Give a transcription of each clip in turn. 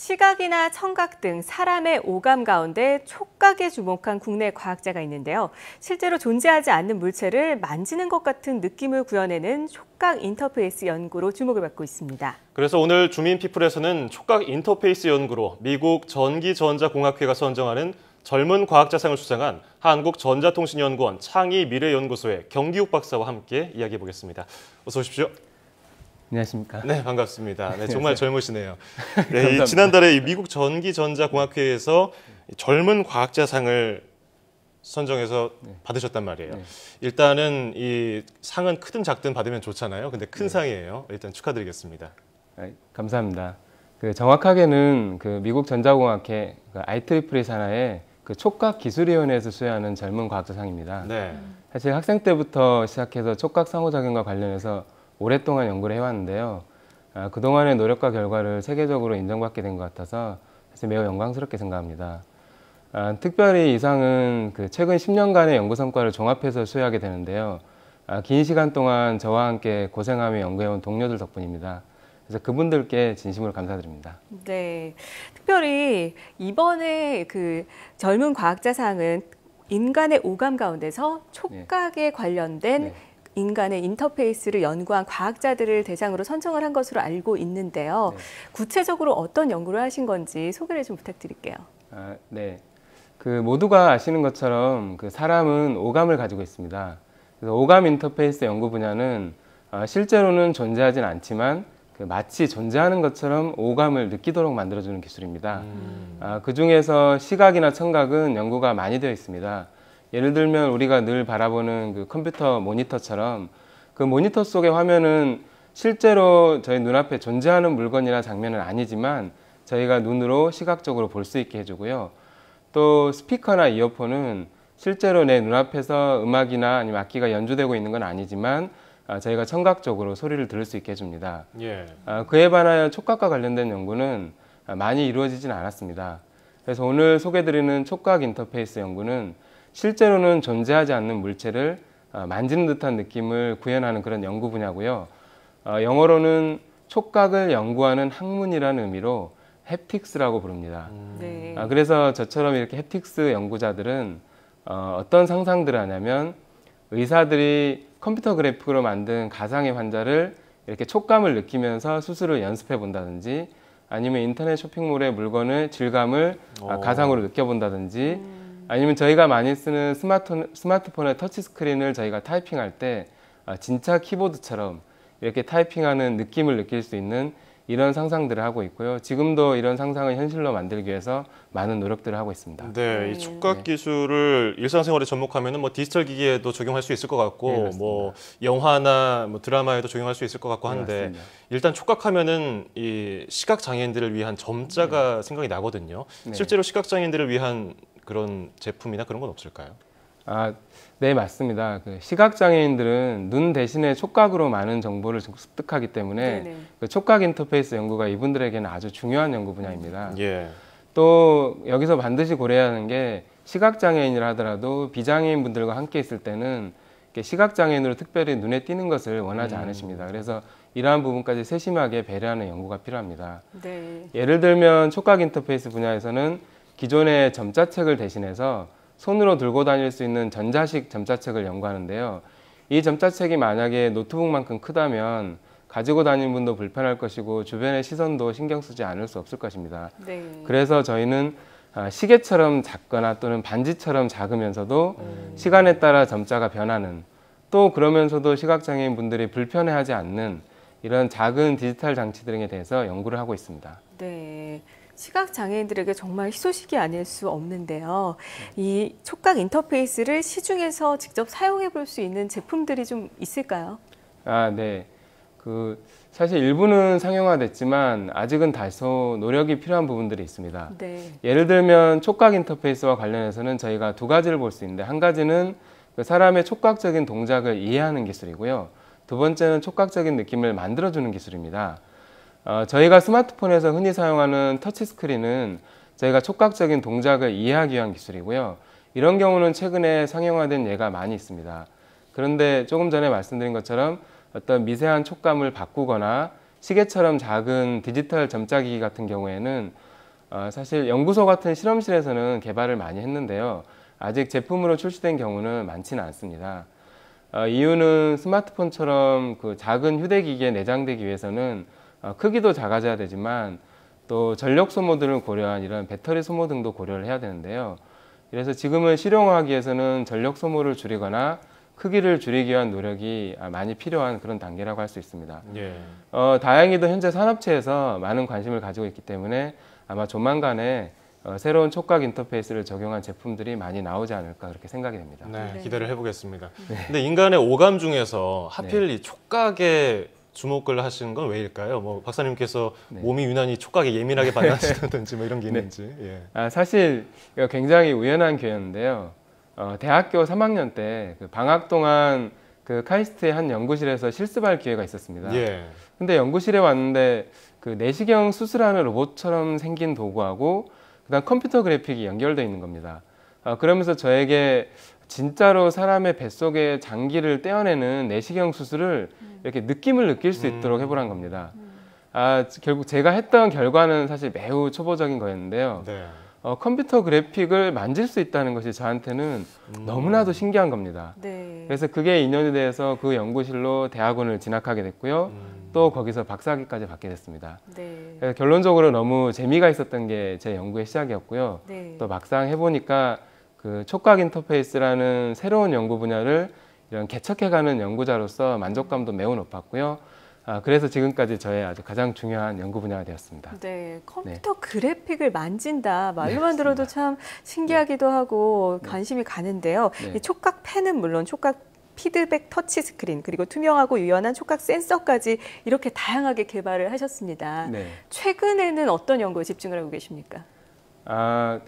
시각이나 청각 등 사람의 오감 가운데 촉각에 주목한 국내 과학자가 있는데요. 실제로 존재하지 않는 물체를 만지는 것 같은 느낌을 구현해낸 촉각 인터페이스 연구로 주목을 받고 있습니다. 그래서 오늘 주민피플에서는 촉각 인터페이스 연구로 미국 전기전자공학회가 선정하는 젊은 과학자상을 수상한 한국전자통신연구원 창의미래연구소의 경기욱 박사와 함께 이야기해 보겠습니다. 어서 오십시오. 안녕하십니까. 네, 반갑습니다. 네, 정말 젊으시네요. 네, 지난달에 미국 전기전자공학회에서 젊은 과학자상을 선정해서 네. 받으셨단 말이에요. 네. 일단은 이 상은 크든 작든 받으면 좋잖아요. 근데 큰 네. 상이에요. 일단 축하드리겠습니다. 아, 감사합니다. 그 정확하게는 그 미국 전자공학회 그 IEEE 산하의 그 촉각 기술위원회에서 수여하는 젊은 과학자상입니다. 네. 사실 학생 때부터 시작해서 촉각 상호작용과 관련해서 오랫동안 연구를 해왔는데요. 아, 그동안의 노력과 결과를 세계적으로 인정받게 된 것 같아서 사실 매우 영광스럽게 생각합니다. 아, 특별히 이상은 그 최근 10년간의 연구 성과를 종합해서 수여하게 되는데요. 아, 긴 시간 동안 저와 함께 고생하며 연구해온 동료들 덕분입니다. 그래서 그분들께 진심으로 감사드립니다. 네, 특별히 이번에 그 젊은 과학자상은 인간의 오감 가운데서 네. 촉각에 네. 관련된 네. 인간의 인터페이스를 연구한 과학자들을 대상으로 선정을 한 것으로 알고 있는데요. 네. 구체적으로 어떤 연구를 하신 건지 소개를 좀 부탁드릴게요. 아, 네. 그 모두가 아시는 것처럼 그 사람은 오감을 가지고 있습니다. 그래서 오감 인터페이스 연구 분야는 아, 실제로는 존재하진 않지만 그 마치 존재하는 것처럼 오감을 느끼도록 만들어주는 기술입니다. 음. 아, 그 중에서 시각이나 청각은 연구가 많이 되어 있습니다. 예를 들면 우리가 늘 바라보는 그 컴퓨터 모니터처럼 그 모니터 속의 화면은 실제로 저희 눈앞에 존재하는 물건이나 장면은 아니지만 저희가 눈으로 시각적으로 볼 수 있게 해주고요. 또 스피커나 이어폰은 실제로 내 눈앞에서 음악이나 아니면 악기가 연주되고 있는 건 아니지만 아, 저희가 청각적으로 소리를 들을 수 있게 해줍니다. 예. 아, 그에 반하여 촉각과 관련된 연구는 많이 이루어지진 않았습니다. 그래서 오늘 소개드리는 해 촉각 인터페이스 연구는 실제로는 존재하지 않는 물체를 어, 만지는 듯한 느낌을 구현하는 그런 연구 분야고요. 어, 영어로는 촉각을 연구하는 학문이라는 의미로 햅틱스라고 부릅니다. 음. 네. 아, 그래서 저처럼 이렇게 햅틱스 연구자들은 어, 어떤 상상들을 하냐면 의사들이 컴퓨터 그래프로 만든 가상의 환자를 이렇게 촉감을 느끼면서 수술을 연습해 본다든지 아니면 인터넷 쇼핑몰의 물건의 질감을 아, 오. 가상으로 느껴본다든지 음. 아니면 저희가 많이 쓰는 스마트, 스마트폰의 터치스크린을 저희가 타이핑할 때 아, 진짜 키보드처럼 이렇게 타이핑하는 느낌을 느낄 수 있는 이런 상상들을 하고 있고요. 지금도 이런 상상을 현실로 만들기 위해서 많은 노력들을 하고 있습니다. 네, 이 촉각 음. 네. 기술을 일상생활에 접목하면 뭐 디지털 기기에도 적용할 수 있을 것 같고 네, 뭐 영화나 뭐 드라마에도 적용할 수 있을 것 같고 한데 네, 일단 촉각하면은 이 시각 장애인들을 위한 점자가 네. 생각이 나거든요. 네. 실제로 시각 장애인들을 위한 그런 제품이나 그런 건 없을까요? 아, 네 맞습니다. 그 시각 장애인들은 눈 대신에 촉각으로 많은 정보를 습득하기 때문에 네, 네. 그 촉각 인터페이스 연구가 이분들에게는 아주 중요한 연구 분야입니다. 예. 또 여기서 반드시 고려해야 하는 게 시각 장애인이라 하더라도 비장애인 분들과 함께 있을 때는 시각 장애인으로 특별히 눈에 띄는 것을 원하지 음. 않으십니다. 그래서 이러한 부분까지 세심하게 배려하는 연구가 필요합니다. 네. 예를 들면 촉각 인터페이스 분야에서는 기존의 점자책을 대신해서 손으로 들고 다닐 수 있는 전자식 점자책을 연구하는데요. 이 점자책이 만약에 노트북만큼 크다면 가지고 다니는 분도 불편할 것이고 주변의 시선도 신경 쓰지 않을 수 없을 것입니다. 네. 그래서 저희는 아, 시계처럼 작거나 또는 반지처럼 작으면서도 음. 시간에 따라 점자가 변하는 또 그러면서도 시각장애인 분들이 불편해하지 않는 이런 작은 디지털 장치 등에 대해서 연구를 하고 있습니다. 네. 시각 장애인들에게 정말 희소식이 아닐 수 없는데요. 이 촉각 인터페이스를 시중에서 직접 사용해 볼 수 있는 제품들이 좀 있을까요? 아, 네. 그 사실 일부는 상용화됐지만 아직은 다소 노력이 필요한 부분들이 있습니다. 네. 예를 들면 촉각 인터페이스와 관련해서는 저희가 두 가지를 볼 수 있는데 한 가지는 그 사람의 촉각적인 동작을 이해하는 기술이고요. 두 번째는 촉각적인 느낌을 만들어주는 기술입니다. 어, 저희가 스마트폰에서 흔히 사용하는 터치스크린은 저희가 촉각적인 동작을 이해하기 위한 기술이고요. 이런 경우는 최근에 상용화된 예가 많이 있습니다. 그런데 조금 전에 말씀드린 것처럼 어떤 미세한 촉감을 바꾸거나 시계처럼 작은 디지털 점자기기 같은 경우에는 어, 사실 연구소 같은 실험실에서는 개발을 많이 했는데요. 아직 제품으로 출시된 경우는 많지는 않습니다. 어, 이유는 스마트폰처럼 그 작은 휴대기기에 내장되기 위해서는 어, 크기도 작아져야 되지만 또 전력 소모들을 고려한 이런 배터리 소모 등도 고려를 해야 되는데요. 그래서 지금은 실용화하기 위해서는 전력 소모를 줄이거나 크기를 줄이기 위한 노력이 아, 많이 필요한 그런 단계라고 할 수 있습니다. 예. 어, 다행히도 현재 산업체에서 많은 관심을 가지고 있기 때문에 아마 조만간에 어, 새로운 촉각 인터페이스를 적용한 제품들이 많이 나오지 않을까 그렇게 생각이 됩니다. 네, 네. 기대를 해보겠습니다. 네. 근데 인간의 오감 중에서 하필 네. 이 촉각에 주목을 하시는 건 왜일까요? 뭐 박사님께서 네. 몸이 유난히 촉각에 예민하게 반응하시던지뭐 이런 게 네. 있는지. 네. 예. 아 사실 이거 굉장히 우연한 기회였는데요. 어, 대학교 3학년 때 그 방학 동안 그 카이스트의 한 연구실에서 실습할 기회가 있었습니다. 예. 근데 연구실에 왔는데 그 내시경 수술하는 로봇처럼 생긴 도구하고 그다음 컴퓨터 그래픽이 연결되어 있는 겁니다. 어, 그러면서 저에게 진짜로 사람의 뱃속에 장기를 떼어내는 내시경 수술을 음. 이렇게 느낌을 느낄 수 음. 있도록 해보란 겁니다. 음. 아, 결국 제가 했던 결과는 사실 매우 초보적인 거였는데요. 네. 어, 컴퓨터 그래픽을 만질 수 있다는 것이 저한테는 음. 너무나도 신기한 겁니다. 네. 그래서 그게 인연이 돼서 그 연구실로 대학원을 진학하게 됐고요. 음. 또 거기서 박사학위까지 받게 됐습니다. 네. 결론적으로 너무 재미가 있었던 게 제 연구의 시작이었고요. 네. 또 막상 해보니까 그 촉각 인터페이스라는 새로운 연구 분야를 이런 개척해가는 연구자로서 만족감도 매우 높았고요. 아, 그래서 지금까지 저의 아주 가장 중요한 연구 분야가 되었습니다. 네, 컴퓨터 네. 그래픽을 만진다. 말로만 네, 들어도 참 신기하기도 네. 하고 네. 관심이 가는데요. 네. 촉각 펜은 물론 촉각 피드백 터치 스크린 그리고 투명하고 유연한 촉각 센서까지 이렇게 다양하게 개발을 하셨습니다. 네. 최근에는 어떤 연구에 집중을 하고 계십니까? 아,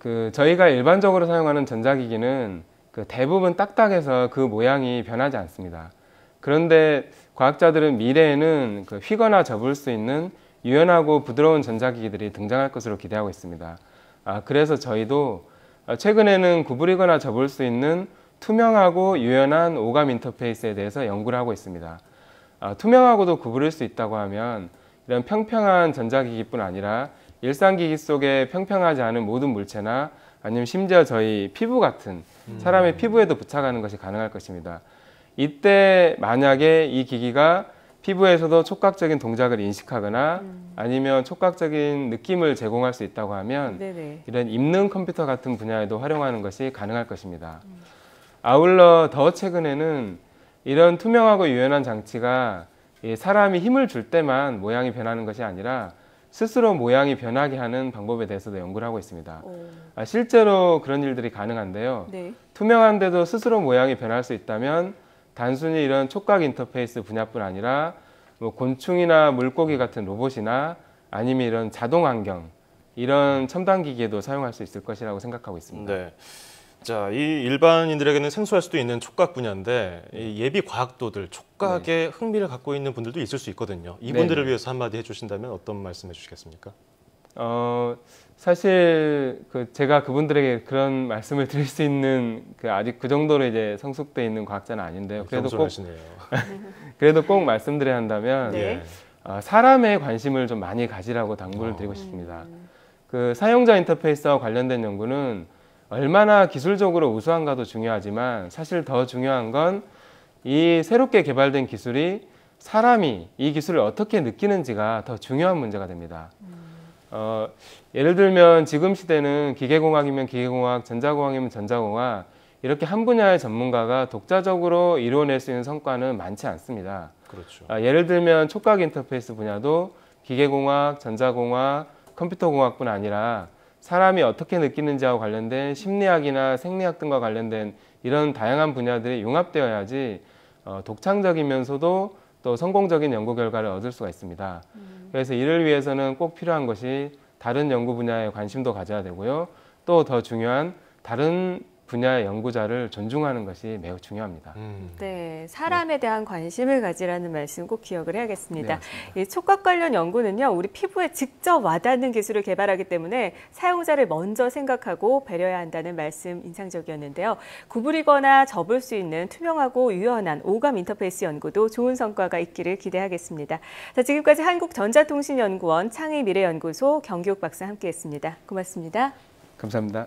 그 저희가 일반적으로 사용하는 전자기기는 그 대부분 딱딱해서 그 모양이 변하지 않습니다. 그런데 과학자들은 미래에는 그 휘거나 접을 수 있는 유연하고 부드러운 전자기기들이 등장할 것으로 기대하고 있습니다. 아, 그래서 저희도 아, 최근에는 구부리거나 접을 수 있는 투명하고 유연한 오감 인터페이스에 대해서 연구를 하고 있습니다. 아, 투명하고도 구부릴 수 있다고 하면 이런 평평한 전자기기뿐 아니라 일상기기 속에 평평하지 않은 모든 물체나 아니면 심지어 저희 피부 같은 음. 사람의 음. 피부에도 부착하는 것이 가능할 것입니다. 이때 만약에 이 기기가 피부에서도 촉각적인 동작을 인식하거나 음. 아니면 촉각적인 느낌을 제공할 수 있다고 하면 네네. 이런 입는 컴퓨터 같은 분야에도 활용하는 것이 가능할 것입니다. 음. 아울러 더 최근에는 이런 투명하고 유연한 장치가 사람이 힘을 줄 때만 모양이 변하는 것이 아니라 스스로 모양이 변하게 하는 방법에 대해서도 연구를 하고 있습니다. 오. 아, 실제로 그런 일들이 가능한데요. 네. 투명한데도 스스로 모양이 변할 수 있다면 단순히 이런 촉각 인터페이스 분야뿐 아니라 뭐 곤충이나 물고기 같은 로봇이나 아니면 이런 자동 안경 이런 첨단 기기에도 사용할 수 있을 것이라고 생각하고 있습니다. 네. 자, 이 일반인들에게는 생소할 수도 있는 촉각 분야인데 이 네. 예비 과학도들 촉각에 네. 흥미를 갖고 있는 분들도 있을 수 있거든요. 이분들을 네 위해서 한마디 해주신다면 어떤 말씀해 주시겠습니까? 어 사실 그 제가 그분들에게 그런 말씀을 드릴 수 있는 그 아직 그 정도로 이제 성숙돼 있는 과학자는 아닌데요. 그래도 겸네요 그래도 꼭 말씀드려야 한다면 네. 어, 아, 사람에 관심을 좀 많이 가지라고 당부를 어. 드리고 싶습니다. 음. 그 사용자 인터페이스와 관련된 연구는 얼마나 기술적으로 우수한가도 중요하지만 사실 더 중요한 건 이 새롭게 개발된 기술이 사람이 이 기술을 어떻게 느끼는지가 더 중요한 문제가 됩니다. 음. 어, 예를 들면 지금 시대는 기계공학이면 기계공학, 전자공학이면 전자공학 이렇게 한 분야의 전문가가 독자적으로 이뤄낼수 있는 성과는 많지 않습니다. 그렇죠. 아, 예를 들면 촉각 인터페이스 분야도 기계공학, 전자공학, 컴퓨터공학뿐 아니라 사람이 어떻게 느끼는지와 관련된 심리학이나 생리학 등과 관련된 이런 다양한 분야들이 융합되어야지 어, 독창적이면서도 또 성공적인 연구 결과를 얻을 수가 있습니다. 음. 그래서 이를 위해서는 꼭 필요한 것이 다른 연구 분야에 관심도 가져야 되고요. 또 더 중요한 다른 분야의 연구자를 존중하는 것이 매우 중요합니다. 음. 네, 사람에 대한 관심을 가지라는 말씀 꼭 기억을 해야겠습니다. 네, 촉각 관련 연구는요, 우리 피부에 직접 와닿는 기술을 개발하기 때문에 사용자를 먼저 생각하고 배려해야 한다는 말씀 인상적이었는데요. 구부리거나 접을 수 있는 투명하고 유연한 오감 인터페이스 연구도 좋은 성과가 있기를 기대하겠습니다. 자, 지금까지 한국전자통신연구원 창의미래연구소 경기욱 박사 함께했습니다. 고맙습니다. 감사합니다.